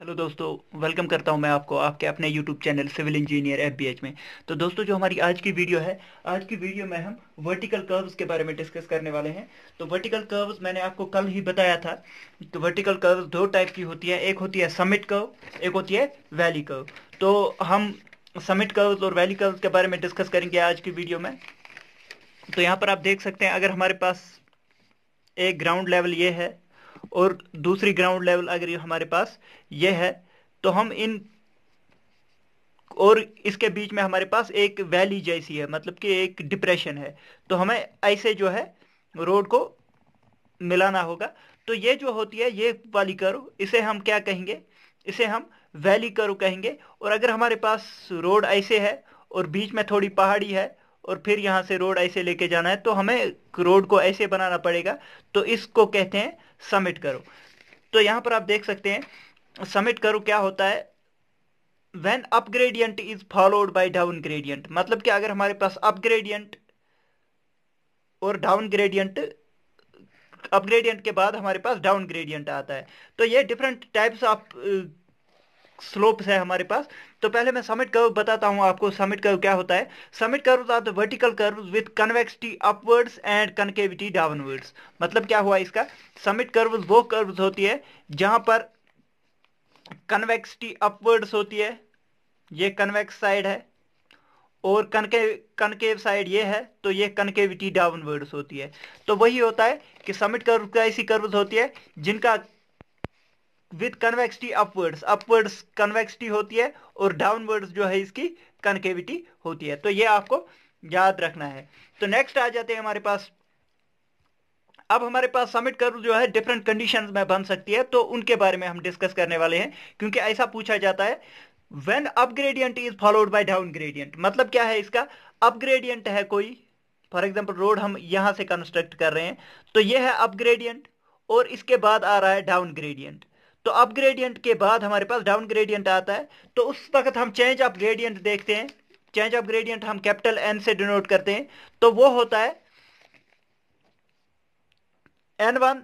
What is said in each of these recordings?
Hello दोस्तों welcome करता हूं मैं आपको आपके अपने YouTube channel civil engineer F में तो दोस्तों जो हमारी आज की वीडियो है आज की वीडियो में हम वर्टिकल कर्व्स के बारे में डिस्कस करने वाले हैं तो वर्टिकल कर्व्स मैंने आपको कल ही बताया था तो वर्टिकल कर्व्स दो टाइप की होती है एक होती है समिट कर्व एक होती है वैली कर्व तो हम समिट कर्व्स और वैली कर्व्स के बारे में डिस्कस करेंगे आज की वीडियो में तो यहाँ पर आप देख सकते हैं अगर हमारे पास एक ग्राउंड लेवल ये है और दूसरी ग्राउंड लेवल अगर ये हमारे पास ये है तो हम इन और इसके बीच में हमारे पास एक वैली जैसी है मतलब कि एक डिप्रेशन है तो हमें ऐसे जो है रोड को मिलाना होगा तो ये जो होती है ये वाली करो इसे हम क्या कहेंगे इसे हम वैली करो कहेंगे और अगर हमारे पास रोड ऐसे है और बीच में थोड़ी पहाड़ी है और फिर यहाँ से रोड ऐसे लेके जाना है तो हमें रोड को ऐसे बनाना पड़ेगा तो इसको कहते हैं सबमिट करो तो यहां पर आप देख सकते हैं सबमिट करो क्या होता है when up gradient is followed by down gradient मतलब कि अगर हमारे पास अपग्रेडियंट और डाउन ग्रेडियंट अपग्रेडियंट के बाद हमारे पास डाउन ग्रेडियंट आता है तो ये डिफरेंट टाइप्स ऑफ स्लोप है हमारे पास तो पहले मैं समिट कर्व बताता हूँ आपको समिट कर्व क्या होता है summit curve are the vertical curve with convexity upwards and concavity downwards मतलब क्या हुआ इसका समिट कर्व वो कर्व होती है जहां पर कन्वेक्सिटी अपवर्ड्स होती है ये कन्वेक्स साइड है और कनके कनकेव साइड ये है तो ये कनकेविटी डाउनवर्ड्स होती है तो वही होता है कि समिट कर्व का ऐसी कर्व होती है जिनका with convexity upwards upwards convexity होती है और डाउनवर्ड्स जो है इसकी कनकेविटी होती है तो ये आपको याद रखना है तो नेक्स्ट आ जाते हैं हमारे पास अब हमारे पास समिट कर्व जो है डिफरेंट कंडीशंस में बन सकती है तो उनके बारे में हम डिस्कस करने वाले हैं क्योंकि ऐसा पूछा जाता है when up gradient is followed by down gradient मतलब क्या है इसका अपग्रेडियंट है कोई फॉर एग्जाम्पल रोड हम यहां से कंस्ट्रक्ट कर रहे हैं तो यह है अपग्रेडियंट और इसके बाद आ रहा है डाउन ग्रेडियंट तो अप ग्रेडियंट के बाद हमारे पास डाउन ग्रेडियंट आता है तो उस वक्त हम चेंज ऑफ ग्रेडियंट देखते हैं चेंज अप ग्रेडियंट हम कैपिटल एन से डिनोट करते हैं तो वो होता है N one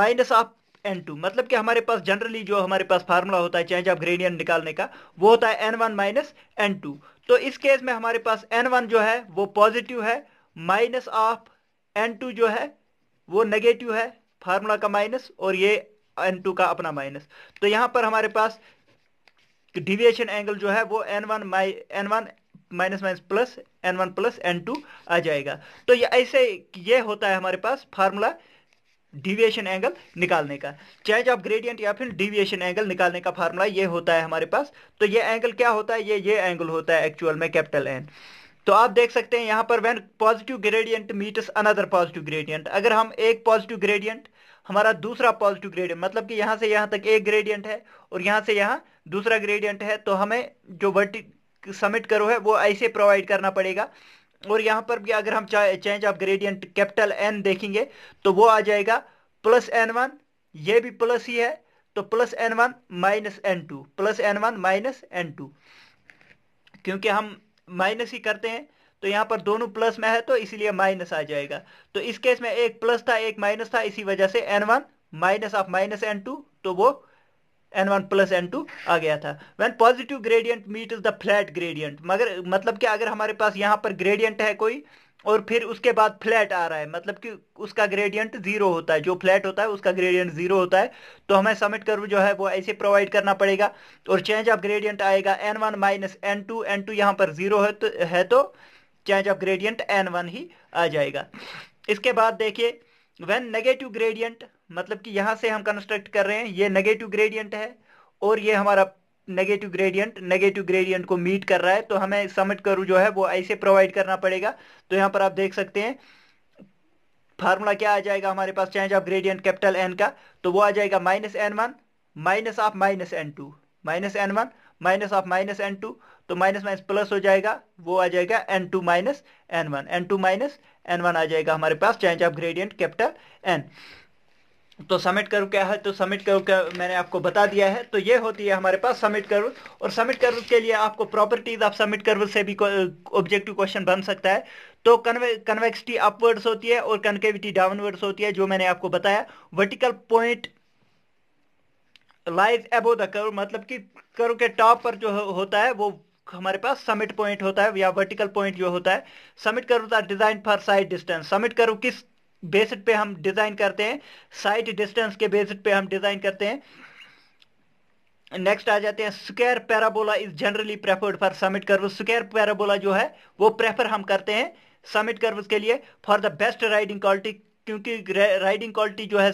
minus of N two मतलब कि हमारे पास जनरली जो हमारे पास फार्मूला होता है चेंज ऑफ ग्रेडियंट निकालने का वो होता है N one minus N two तो इस केस में हमारे पास एन वन जो है वो पॉजिटिव है माइनस ऑफ एन टू जो है वो नेगेटिव है फार्मूला का माइनस और ये एन टू का अपना माइनस तो यहाँ पर हमारे पास डिविएशन एंगल जो है वो N one my N one minus minus plus N one plus N two आ जाएगा तो ये ऐसे ये होता है हमारे पास फार्मूला डिविएशन एंगल निकालने का चेंज ऑफ ग्रेडियंट या फिर डिविएशन एंगल निकालने का फार्मूला ये होता है हमारे पास तो ये एंगल क्या होता है ये ये एंगल होता है एक्चुअल में कैपिटल एन तो आप देख सकते हैं यहाँ पर when positive gradient meets another positive gradient अगर हम एक पॉजिटिव ग्रेडियंट हमारा दूसरा पॉजिटिव ग्रेडियंट मतलब कि यहाँ से यहाँ तक एक ग्रेडियंट है और यहाँ से यहाँ दूसरा ग्रेडियंट है तो हमें जो वर्टिक सबमिट करो है वो ऐसे प्रोवाइड करना पड़ेगा और यहाँ पर भी अगर हम change of gradient capital N देखेंगे तो वो आ जाएगा प्लस एन वन ये भी प्लस ही है तो plus N one minus N two plus N one minus N two क्योंकि हम माइनस ही करते हैं तो यहाँ पर दोनों प्लस में है तो इसीलिए माइनस आ जाएगा तो इस केस में एक प्लस था एक माइनस था इसी वजह से N one minus of minus N two तो वो N one plus N two आ गया था when positive gradient meet is the flat gradient मगर मतलब कि अगर हमारे पास यहाँ पर ग्रेडियंट है कोई और फिर उसके बाद फ्लैट आ रहा है मतलब कि उसका ग्रेडियंट जीरो होता है जो फ्लैट होता है उसका ग्रेडियंट जीरो होता है तो हमें समिट कर्व जो है वो ऐसे प्रोवाइड करना पड़ेगा और चेंज ऑफ ग्रेडियंट आएगा N one minus N two N two यहाँ पर जीरो है तो है तो change of gradient N one ही आ जाएगा इसके बाद देखिए वेन नेगेटिव ग्रेडियंट मतलब कि यहां से हम कंस्ट्रक्ट कर रहे हैं ये नेगेटिव ग्रेडियंट है और ये हमारा नेगेटिव ग्रेडियंट नेगेटिव ग्रेडियंट को मीट कर रहा है तो हमें समिट कर जो है वो ऐसे प्रोवाइड करना पड़ेगा तो यहां पर आप देख सकते हैं फार्मूला क्या आ जाएगा हमारे पास change of gradient capital N का तो वो आ जाएगा minus N one minus of minus N two minus N one minus of minus N two तो माइनस माइनस प्लस हो जाएगा वो आ जाएगा N two minus N one N two minus N one आ जाएगा हमारे पास change of gradient capital N तो समिट करो क्या है तो समिट करो क्या मैंने आपको बता दिया है तो ये होती है हमारे पास समिट करो और समिट करो के लिए आपको प्रॉपर्टीज ऑफ आप समिट करो से भी ऑब्जेक्टिव क्वेश्चन बन सकता है तो कन्वे कन्वेक्सिटी अपवर्ड्स होती है और कनकेविटी डाउनवर्ड्स होती है जो मैंने आपको बताया vertical point lies above the curve मतलब कि कर्व के टॉप पर जो होता है वो हमारे पास समिट पॉइंट होता है या वर्टिकल पॉइंट जो होता है समिट करो होता design for sight distance summit करो किस बेसिड पे हम डिजाइन करते हैं साइड डिस्टेंस के बेसिड पे हम डिजाइन करते हैं नेक्स्ट आ जाते हैं square parabola is generally preferred for summit curve square parabola जो है वो प्रेफर हम करते हैं समिट कर्व के लिए for the best riding quality क्योंकि राइडिंग क्वालिटी जो है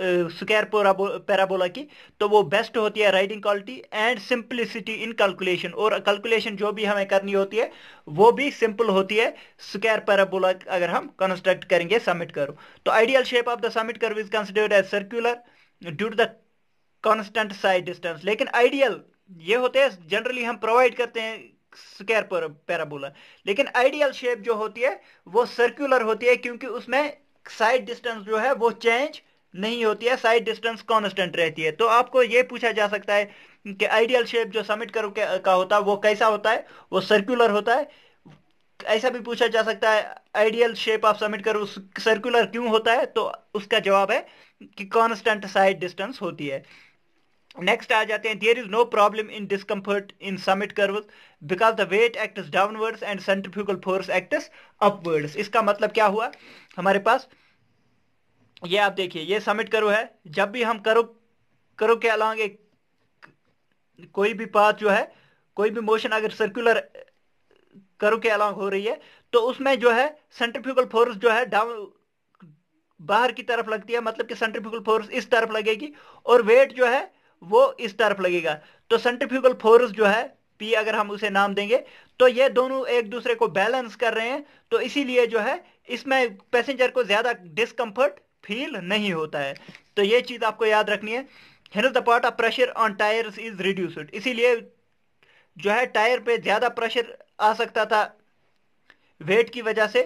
स्क्वायर पैराबोला की तो वो बेस्ट होती है riding quality and simplicity in calculation और कैलकुलेशन जो भी हमें करनी होती है वो भी सिंपल होती है स्क्वायर पैराबोला अगर हम कंस्ट्रक्ट करेंगे समिट करो तो ideal shape of the summit curve is considered as circular due to the constant sight distance लेकिन आइडियल ये होते हैं जनरली हम प्रोवाइड करते हैं स्क्वायर पैराबोला लेकिन आइडियल शेप जो होती है वो सर्कुलर होती है क्योंकि उसमें साइड डिस्टेंस जो है वो चेंज नहीं होती है साइड डिस्टेंस कांस्टेंट रहती है तो आपको ये पूछा जा सकता है कि आइडियल शेप जो समिट कर का होता है वो कैसा होता है वो सर्कुलर होता है ऐसा भी पूछा जा सकता है ideal shape of summit curve circular क्यों होता है तो उसका जवाब है कि कॉन्स्टेंट साइड डिस्टेंस होती है नेक्स्ट आ जाते हैं there is no problem in discomfort in summit curve because the weight act downwards and centrifugal force act upwards इसका मतलब क्या हुआ हमारे पास ये आप देखिए ये समिट करो है जब भी हम करो करो के एक कोई भी पाथ जो है कोई भी मोशन अगर सर्कुलर करो के अलांग हो रही है तो उसमें जो है सेंट्रीफ्यूगल फोर्स जो है डाउन बाहर की तरफ लगती है मतलब कि सेंट्रीफ्यूगल फोर्स इस तरफ लगेगी और वेट जो है वो इस तरफ लगेगा तो सेंट्रीफ्यूगल फोर्स जो है पी अगर हम उसे नाम देंगे तो ये दोनों एक दूसरे को बैलेंस कर रहे हैं तो इसीलिए जो है इसमें पैसेंजर को ज़्यादा डिस्कम्फर्ट फील नहीं होता है तो ये चीज़ आपको याद रखनी है हेनो the part of pressure on tyre is reduced इसीलिए जो है टायर पे ज़्यादा प्रेशर आ सकता था वेट की वजह से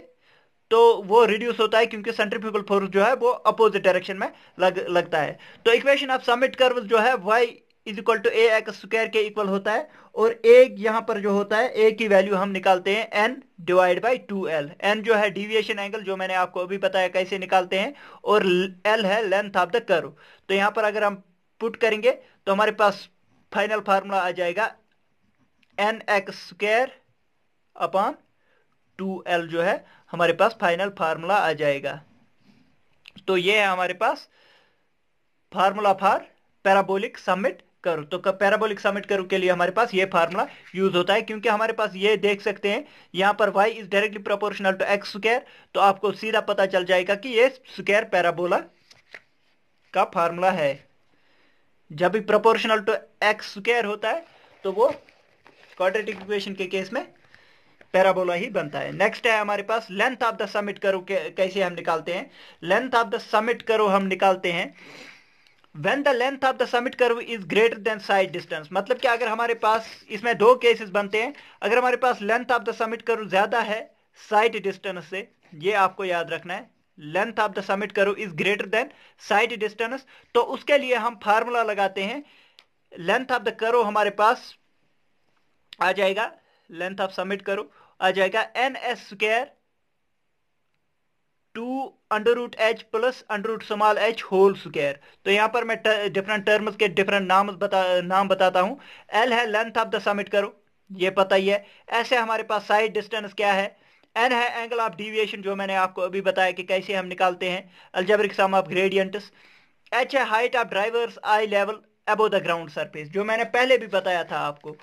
तो वो रिड्यूस होता है क्योंकि सेंट्रीफ्यूगल फोर्स जो है वो अपोजिट डायरेक्शन में लग लगता है तो इक्वेशन ऑफ समिट कर्व जो है Y is equal to A X square के इक्वल होता है और ए यहां पर जो होता है ए की वैल्यू हम निकालते हैं N divide by two L N जो है डिविएशन एंगल जो मैंने आपको अभी बताया कैसे निकालते हैं और एल है लेंथ ऑफ द कर्व तो यहां पर अगर हम पुट करेंगे तो हमारे पास फाइनल फार्मूला आ जाएगा N X square upon two L जो है हमारे पास फाइनल फार्मूला आ जाएगा तो ये है हमारे पास formula for parabolic summit curve तो पैराबोलिक समिट कर्व के लिए हमारे पास ये फार्मूला यूज होता है क्योंकि हमारे पास ये देख सकते हैं यहाँ पर Y is directly proportional to X square तो आपको सीधा पता चल जाएगा कि ये स्क्र पैराबोला का फार्मूला है जब भी प्रोपोर्शनल टू एक्स स्क्वायर होता है तो वो क्वाड्रेटिक इक्वेशन के केस में पैराबोला ही बनता है नेक्स्ट है हमारे पास length of the summit curve कैसे हम निकालते हैं लेंथ ऑफ द समिट करो हम निकालते हैं when the length of the summit curve is greater than sight distance मतलब कि अगर हमारे पास इसमें दो केसेस बनते हैं अगर हमारे पास length of the summit curve ज़्यादा है साइड डिस्टेंस से ये आपको याद रखना है length of the summit curve is greater than sight distance तो उसके लिए हम फार्मूला लगाते हैं लेंथ ऑफ द कर्व हमारे पास आ जाएगा लेंथ ऑफ समिट कर्व आ जाएगा N S square two under root H plus under root small H whole square तो यहां पर मैं डिफरेंट टर्म्स के डिफरेंट नाम बता नाम बताता हूँ एल है लेंथ ऑफ द समिट करो ये पता ही है ऐसे हमारे पास साइड डिस्टेंस क्या है एन है एंगल ऑफ डिविएशन जो मैंने आपको अभी बताया कि कैसे हम निकालते हैं algebraic sum of gradients H है height of drivers eye level above the ground surface जो मैंने पहले भी बताया था आपको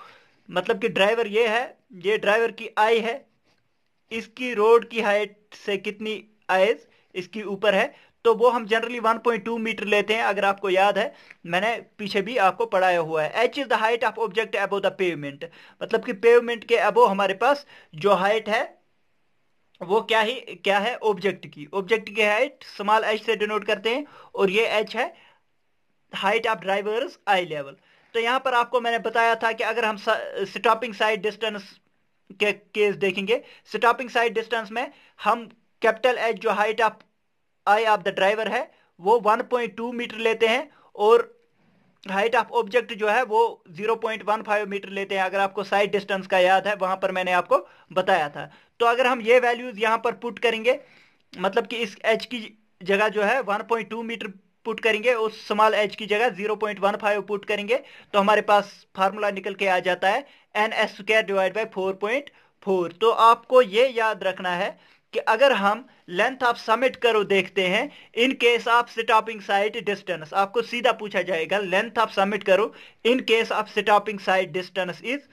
मतलब कि ड्राइवर ये है ये ड्राइवर की आई है इसकी रोड की हाइट से कितनी आइज इसकी ऊपर है तो वो हम जनरली 1.2 मीटर लेते हैं अगर आपको याद है मैंने पीछे भी आपको पढ़ाया हुआ है H is the height of object above the pavement मतलब कि पेवमेंट के अबो हमारे पास जो हाइट है वो क्या ही क्या है ऑब्जेक्ट की ऑब्जेक्ट की हाइट स्मॉल एच से डिनोट करते हैं और ये एच है height of drivers eye level तो यहां पर आपको मैंने बताया था कि अगर हम स्टॉपिंग साइड डिस्टेंस के केस देखेंगे स्टॉपिंग साइड डिस्टेंस में हम कैपिटल एच जो height of eye of the driver है वो 1.2 मीटर लेते हैं और हाइट ऑफ ऑब्जेक्ट जो है वो 0.15 मीटर लेते हैं अगर आपको साइड डिस्टेंस का याद है वहां पर मैंने आपको बताया था तो अगर हम ये वैल्यूज यहां पर पुट करेंगे मतलब कि इस एच की जगह जो है 1.2 मीटर पुट करेंगे उस स्मॉल एच की जगह 0.15 पुट करेंगे तो हमारे पास फार्मूला निकल के आ जाता है N S square divide by four point four तो आपको ये याद रखना है कि अगर हम लेंथ ऑफ समिट करो देखते हैं in case of stopping sight distance आपको सीधा पूछा जाएगा length of summit curve in case of stopping sight distance is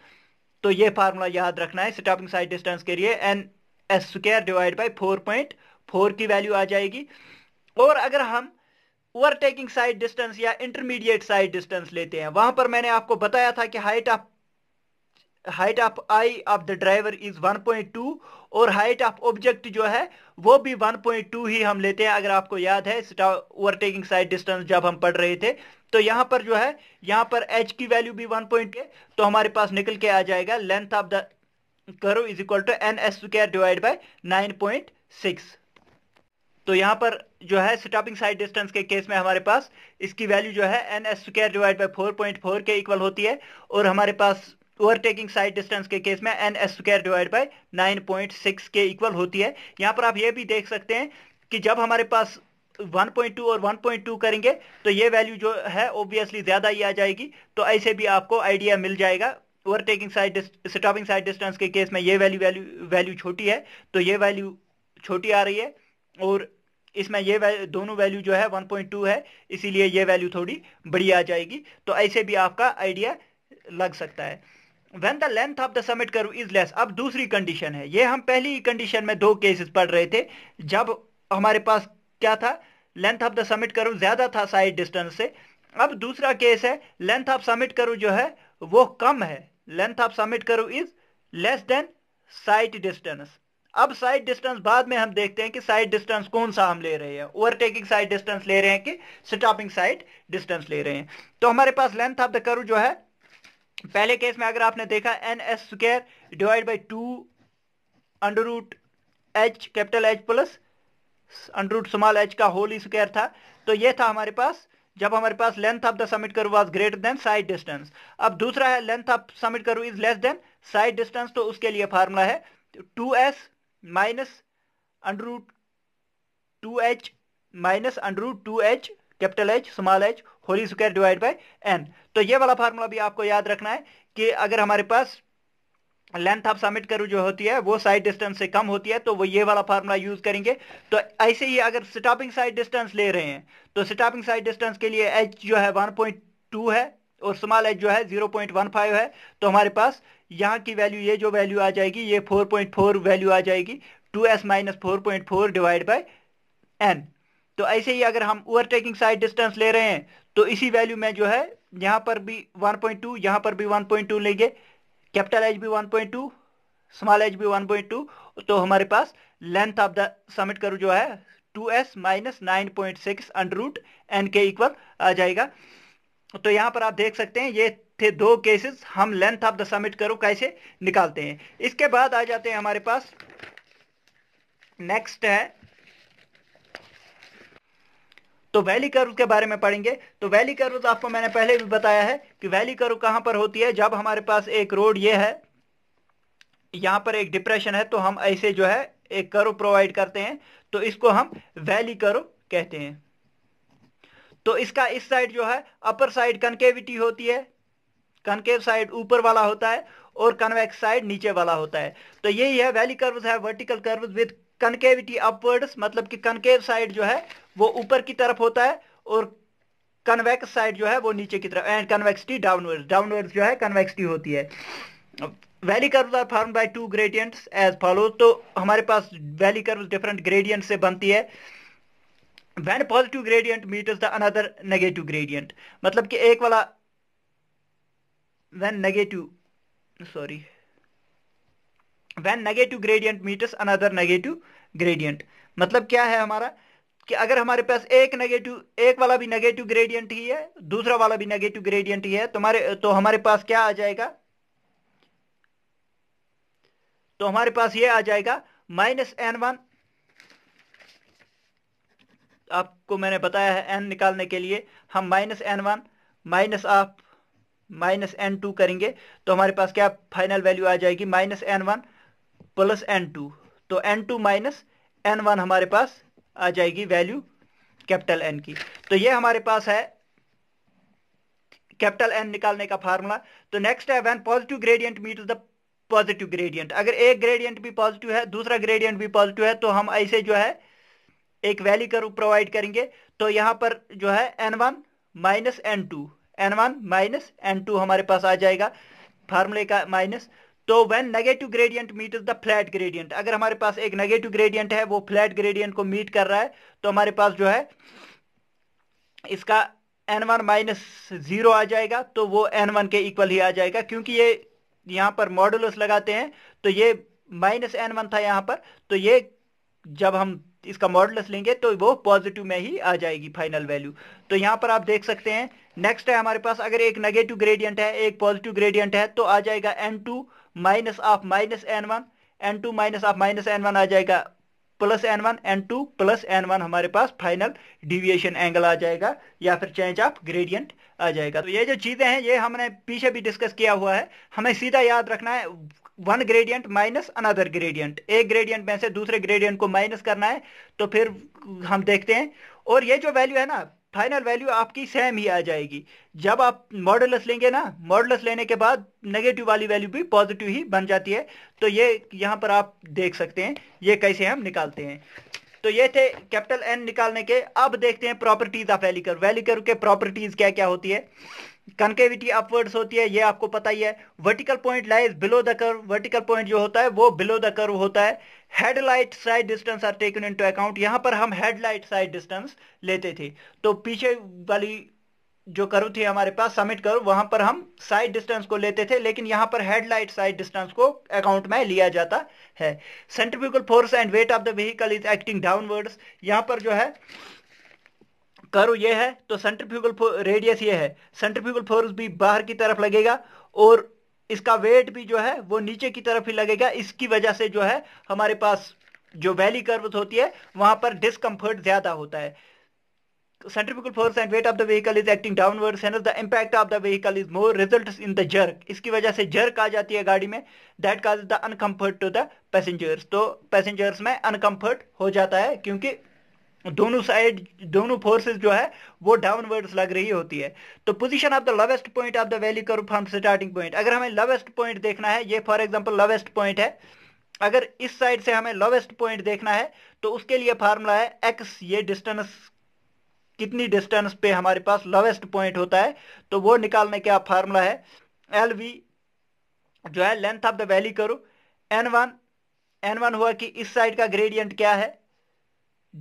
तो ये फार्मूला याद रखना है स्टॉपिंग साइट डिस्टेंस के लिए N S square divide by four point four की वैल्यू आ जाएगी और अगर हम ओवरटेकिंग साइड डिस्टेंस या इंटरमीडिएट साइड डिस्टेंस लेते हैं वहां पर मैंने आपको बताया था कि height of height of eye of the driver is 1.2 और हाइट ऑफ ऑब्जेक्ट जो है वो भी 1.2 ही हम लेते हैं अगर आपको याद है ओवरटेकिंग साइड डिस्टेंस जब हम पढ़ रहे थे तो यहाँ पर जो है यहाँ पर एच की वैल्यू भी 1. पॉइंट तो हमारे पास निकल के आ जाएगा length of the curve is equal to N S square divide by nine तो यहाँ पर जो है स्टॉपिंग साइड डिस्टेंस के केस में हमारे पास इसकी वैल्यू जो है N S square divide by four के इक्वल होती है और हमारे पास ओवरटेकिंग साइड डिस्टेंस के केस में N S square divide by nine point six के इक्वल होती है यहाँ पर आप ये भी देख सकते हैं कि जब हमारे पास 1.2 और 1.2 करेंगे तो ये वैल्यू जो है ऑब्वियसली ज़्यादा ही आ जाएगी तो ऐसे भी आपको आइडिया मिल जाएगा overtaking sight stopping sight distance के केस में ये वैल्यू वैल्यू वैल्यू छोटी है तो ये वैल्यू छोटी आ रही है और इसमें ये वैल्यू, दोनों वैल्यू जो है 1.2 है इसीलिए ये वैल्यू थोड़ी बड़ी आ जाएगी तो ऐसे भी आपका आइडिया लग सकता है when the length of the summit curve is less अब दूसरी कंडीशन है ये हम पहली कंडीशन में दो केसेस पढ़ रहे थे जब हमारे पास क्या था length of the summit curve ज्यादा था साइड डिस्टेंस से अब दूसरा केस है लेंथ ऑफ समिट कर्व जो है वो कम है length of summit curve is less than sight distance अब साइड डिस्टेंस बाद में हम देखते हैं कि साइड डिस्टेंस कौन सा हम ले रहे हैं ओवरटेकिंग साइड डिस्टेंस ले रहे हैं कि स्टॉपिंग साइड डिस्टेंस ले रहे हैं तो हमारे पास लेंथ ऑफ द कर्व जो है पहले केस में अगर आपने देखा N S square divide by two under root H capital H plus under root small H का होल स्क्र था तो ये था हमारे पास जब हमारे पास length of the summit curve was greater than sight distance अब दूसरा है length of summit curve is less than sight distance तो उसके लिए फार्मूला है two S minus under root two H minus under root two H capital H small H whole square divide by N तो ये वाला formula भी आपको याद रखना है कि अगर हमारे पास लेंथ ऑफ सबमिट करूँ जो होती है वो साइड डिस्टेंस से कम होती है तो वो ये वाला फार्मूला यूज करेंगे तो ऐसे ही अगर स्टॉपिंग साइड डिस्टेंस ले रहे हैं तो स्टॉपिंग साइड डिस्टेंस के लिए एच जो है टू है और स्मॉल एच जो है फाइव है तो हमारे पास यहाँ की वैल्यू ये जो वैल्यू आ जाएगी ये फोर वैल्यू आ जाएगी two S minus four divide by N तो ऐसे ही अगर हम ओवरटेकिंग साइड डिस्टेंस ले रहे हैं तो इसी वैल्यू में जो है यहां पर भी 1.2 पॉइंट यहां पर भी 1.2 लेंगे कैपिटल एच भी 1.2 स्मॉल एच भी 1.2 तो हमारे पास length of the summit curve जो है 2s S minus nine point six under root N के इक्वल आ जाएगा तो यहां पर आप देख सकते हैं ये थे दो केसेस हम length of the summit curve कैसे निकालते हैं इसके बाद आ जाते हैं हमारे पास नेक्स्ट है तो वैली कर्व के बारे में पढ़ेंगे तो वैली कर्व तो आपको मैंने पहले भी बताया है कि वैली कर्व कहां पर होती है जब हमारे पास एक रोड ये है यहां पर एक डिप्रेशन है तो हम ऐसे जो है एक कर्व प्रोवाइड करते हैं तो इसको हम वैली कर्व कहते हैं तो इसका इस साइड जो है अपर साइड कनकेविटी होती है कनकेव साइड ऊपर वाला होता है और कन्वेक्स साइड नीचे वाला होता है तो यही है वैली कर्व है vertical curve with concavity upwards मतलब कि कनकेव साइड जो है वो ऊपर की तरफ होता है और कन्वेक्स साइड जो है वो नीचे की तरफ एंड कन्वेक्सिटी डाउनवर्ड डाउनवर्ड जो है कन्वेक्सिटी होती है valley curve are form by two gradients as follow तो हमारे पास वैली कर्व डिफरेंट ग्रेडियंट से बनती है when positive gradient meets the another negative gradient मतलब कि एक वाला when negative sorry when negative gradient meets another negative gradient मतलब क्या है हमारा कि अगर हमारे पास एक नेगेटिव एक वाला भी नेगेटिव ग्रेडियंट ही है दूसरा वाला भी नेगेटिव ग्रेडियंट ही है तुम्हारे तो हमारे पास क्या आ जाएगा तो हमारे पास ये आ जाएगा माइनस एन वन आपको मैंने बताया है एन निकालने के लिए हम माइनस एन वन माइनस आप माइनस एन टू करेंगे तो हमारे पास क्या फाइनल वैल्यू आ जाएगी minus N one plus N two तो N two minus N one हमारे पास आ जाएगी वैल्यू कैपिटल एन की तो ये हमारे पास है कैपिटल एन निकालने का फार्मूला तो नेक्स्ट है when positive gradient meet the positive gradient अगर एक ग्रेडियंट भी पॉजिटिव है दूसरा ग्रेडियंट भी पॉजिटिव है तो हम ऐसे जो है एक वैली रूप प्रोवाइड करेंगे तो यहां पर जो है N one minus N two N one minus N two हमारे पास आ जाएगा फार्मूले का माइनस तो when negative gradient meet is the flat gradient अगर हमारे पास एक नेगेटिव ग्रेडियंट है वो फ्लैट ग्रेडियंट को मीट कर रहा है तो हमारे पास जो है इसका एन वन माइनस जीरो आ जाएगा तो वो एन वन के इक्वल ही आ जाएगा क्योंकि ये यहाँ पर मॉडुलस लगाते हैं तो ये माइनस एन वन था यहाँ पर तो ये जब हम इसका मॉडुलस लेंगे तो वो पॉजिटिव में ही आ जाएगी फाइनल वैल्यू तो यहाँ पर आप देख सकते हैं नेक्स्ट है हमारे पास अगर एक नेगेटिव ग्रेडियंट है एक पॉजिटिव ग्रेडियंट है तो आ जाएगा N two minus of minus N one N two minus of minus N one आ जाएगा plus N one N two plus N one हमारे पास फाइनल डिविएशन एंगल आ जाएगा या फिर चेंज ऑफ ग्रेडियंट आ जाएगा तो ये जो चीज़ें हैं ये हमने पीछे भी डिस्कस किया हुआ है हमें सीधा याद रखना है one gradient minus another gradient एक ग्रेडियंट में से दूसरे ग्रेडियंट को माइनस करना है तो फिर हम देखते हैं और ये जो वैल्यू है ना फाइनल वैल्यू आपकी सेम ही आ जाएगी जब आप मॉडलस लेंगे ना मॉडलस लेने के बाद नेगेटिव वाली वैल्यू भी पॉजिटिव ही बन जाती है तो ये यहाँ पर आप देख सकते हैं ये कैसे हम निकालते हैं तो ये थे कैपिटल एन निकालने के अब देखते हैं प्रॉपर्टीज ऑफ वैल्यूकर वैलीकर के प्रॉपर्टीज क्या क्या होती है कनकेविटी अपवर्ड्स होती है ये आपको पता ही है vertical point lies below the curve vertical point जो होता है वो बिलो द कर्व होता है headlight sight distance are taken into account यहां पर हम हेडलाइट साइड डिस्टेंस लेते थे तो पीछे वाली जो कर्व थी हमारे पास समिट कर्व वहां पर हम साइड डिस्टेंस को लेते थे लेकिन यहां पर हेडलाइट साइड डिस्टेंस को अकाउंट में लिया जाता है centrifugal force and weight of the vehicle is acting downwards यहां पर जो है करो ये है तो सेंट्रीफ्यूगल रेडियस ये है सेंट्रीफ्यूगल फोर्स भी बाहर की तरफ लगेगा और इसका वेट भी जो है वो नीचे की तरफ ही लगेगा इसकी वजह से जो है हमारे पास जो वैली कर्व होती है वहां पर डिसकंफर्ट ज्यादा होता है centrifugal force and weight of the vehicle is acting downwards and the impact of the vehicle is more result in the jerk इसकी वजह से जर्क आ जाती है गाड़ी में that cause the uncomfort to the passengers तो पैसेंजर्स में अनकंफर्ट हो जाता है क्योंकि दोनों साइड दोनों फोर्सेस जो है वो डाउनवर्ड्स लग रही होती है तो position of the lowest point of the valley curve from starting point अगर हमें लोवेस्ट पॉइंट देखना है ये फॉर एग्जांपल लोवेस्ट पॉइंट है अगर इस साइड से हमें लोवेस्ट पॉइंट देखना है तो उसके लिए फार्मूला है एक्स ये डिस्टेंस कितनी डिस्टेंस पे हमारे पास लोवेस्ट पॉइंट होता है तो वो निकालने का फार्मूला है एल वी जो है length of the valley curve N one N one हुआ कि इस साइड का ग्रेडियंट क्या है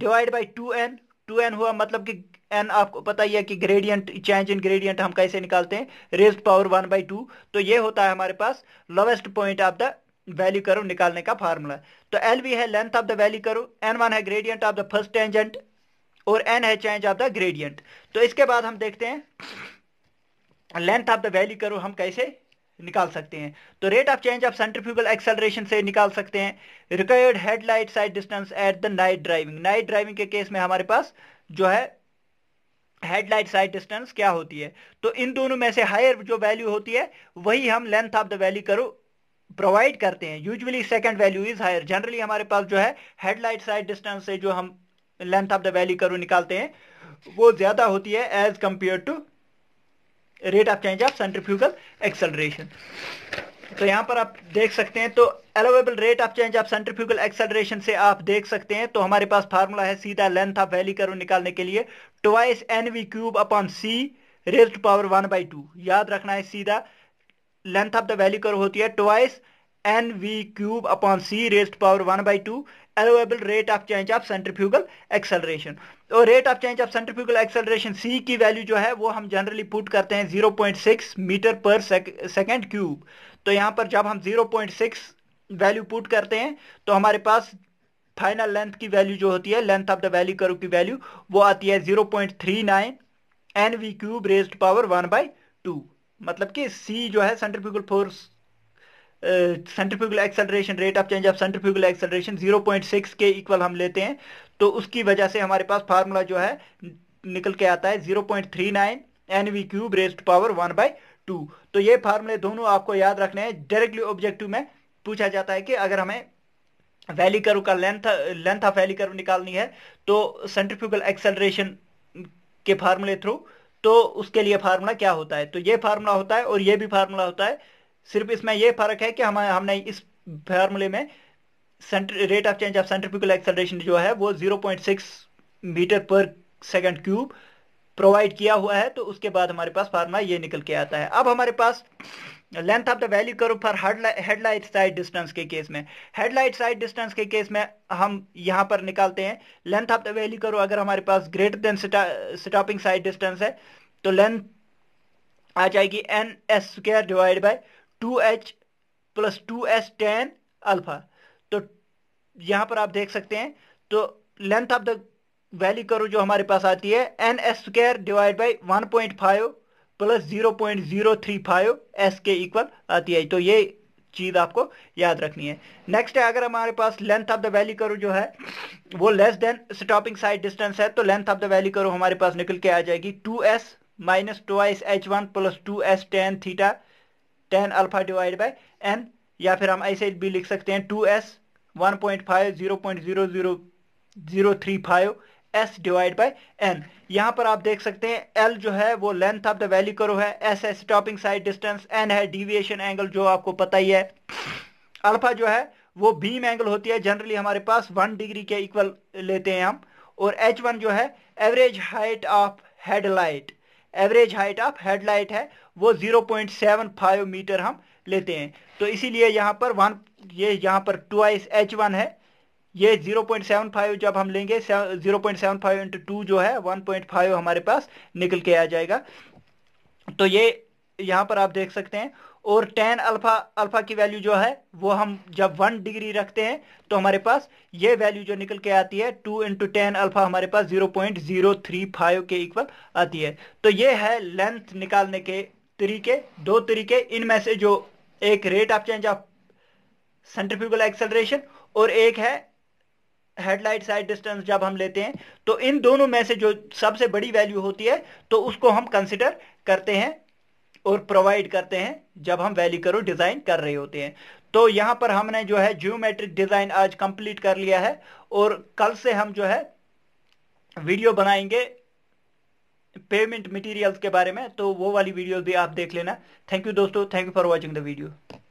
divide by two N two N हुआ मतलब कि एन आपको पता ही है कि ग्रेडियंट चेंज इन ग्रेडियंट हम कैसे निकालते हैं raise power one by two तो ये होता है हमारे पास lowest point of the valley curve निकालने का फार्मूला तो एल वी है length of the valley curve N one है gradient of the first tangent और एन है चेंज ऑफ द ग्रेडियंट तो इसके बाद हम देखते हैं लेंथ ऑफ द वैल्यू करो हम कैसे निकाल सकते हैं तो rate of change of centrifugal acceleration से निकाल सकते हैं required headlight sight distance at the night driving night driving के केस में हमारे पास जो है हेडलाइट साइड डिस्टेंस क्या होती है तो इन दोनों में से हायर जो वैल्यू होती है वही हम length of the valley curve provide करते हैं usually second value is higher generally हमारे पास जो है हेडलाइट साइड डिस्टेंस से जो हम लेंथ ऑफ द वैली करो निकालते हैं वो ज्यादा होती है as compare to rate of change of centrifugal acceleration तो यहां पर आप देख सकते हैं तो allowable rate of change of centrifugal acceleration से आप देख सकते हैं तो हमारे पास फार्मूला है सीधा लेंथ ऑफ वैली कर्व निकालने के लिए twice N V cube upon C raise to power one by two याद रखना है सीधा length of the valley curve होती है twice N V cube upon C raise to power one by two allowable rate of change of centrifugal acceleration और rate of change of centrifugal acceleration C की value जो है वो हम generally put करते हैं 0.6 मीटर पर सेकंड क्यूब तो यहाँ पर जब हम 0.6 वैल्यू पुट करते हैं तो हमारे पास फाइनल लेंथ की वैल्यू जो होती है length of the valley curve की वैल्यू वो आती है zero point three nine N V cube raise power one by two मतलब कि सी जो है centrifugal force centrifugal acceleration rate of change of centrifugal acceleration 0.6 के इक्वल हम लेते हैं तो उसकी वजह से हमारे पास फार्मूला जो है निकल के आता है 0.39 point three nine N V cube raise power one by two तो ये फार्मूले दोनों आपको याद रखने हैं डायरेक्टली ऑब्जेक्टिव में पूछा जाता है कि अगर हमें वैली कर्व का length length of valley curve निकालनी है तो सेंट्रीफ्यूगल एक्सेलरेशन के फार्मूले थ्रू तो उसके लिए फार्मूला क्या होता है तो ये फार्मूला होता है और ये भी फार्मूला होता है सिर्फ इसमें यह फर्क है कि हम हमने इस फार्मूले में centre rate of change of centripetal acceleration जो है वो 0.6 मीटर पर सेकंड क्यूब प्रोवाइड किया हुआ है तो उसके बाद हमारे पास फार्मूला ये निकल के आता है अब हमारे पास length of the valley curve for headlight sight distance के केस में हेडलाइट साइड डिस्टेंस के केस में हम यहाँ पर निकालते हैं length of the valley curve अगर हमारे पास greater than stopping sight distance है तो लेंथ आ जाएगी N S square divide by two H plus two S tan alpha तो यहां पर आप देख सकते हैं तो लेंथ ऑफ द वैल्यू करो जो हमारे पास आती है N S square divide by one point five plus zero point zero three five S के इक्वल आती है तो ये चीज़ आपको याद रखनी है नेक्स्ट है अगर हमारे पास length of the valley curve जो है वो less than stopping sight distance है तो लेंथ ऑफ द वैली करो हमारे पास निकल के आ जाएगी two S minus two S H one plus two S tan theta tan alpha divide by N या फिर हम ऐसे भी लिख सकते हैं two S one point five zero point zero zero zero three five S divide by N यहाँ पर आप देख सकते हैं एल जो है वो लेंथ ऑफ द वैली करो है एस है स्टॉपिंग साइड डिस्टेंस एन है डिविएशन एंगल जो आपको पता ही है अल्फा जो है वो बीम एंगल होती है जनरली हमारे पास वन डिग्री के इक्वल लेते हैं हम और एच वन जो है average height of headlight average height of headlight है वो 0.75 मीटर हम लेते हैं तो इसीलिए यहाँ पर वन ये यहाँ पर ट्वाइस एच वन है ये 0.75 जब हम लेंगे 0.75 इंटू टू जो है 1.5 हमारे पास निकल के आ जाएगा तो ये यहाँ पर आप देख सकते हैं और टेन अल्फा अल्फा की वैल्यू जो है वो हम जब वन डिग्री रखते हैं तो हमारे पास ये वैल्यू जो निकल के आती है टू इंटू टेन अल्फा हमारे पास zero point zero three five के इक्वल आती है तो ये है लेंथ निकालने के तरीके दो तरीके इनमें से जो एक rate of change of centrifugal acceleration और एक है हेडलाइट साइड डिस्टेंस जब हम लेते हैं तो इन दोनों में से जो सबसे बड़ी वैल्यू होती है तो उसको हम कंसिडर करते हैं और प्रोवाइड करते हैं जब हम वैली करो डिज़ाइन कर रहे होते हैं तो यहां पर हमने जो है जियोमेट्रिक डिज़ाइन आज कंप्लीट कर लिया है और कल से हम जो है वीडियो बनाएंगे पेमेंट मटेरियल्स के बारे में तो वो वाली वीडियो भी आप देख लेना थैंक यू दोस्तों thank you for watching the video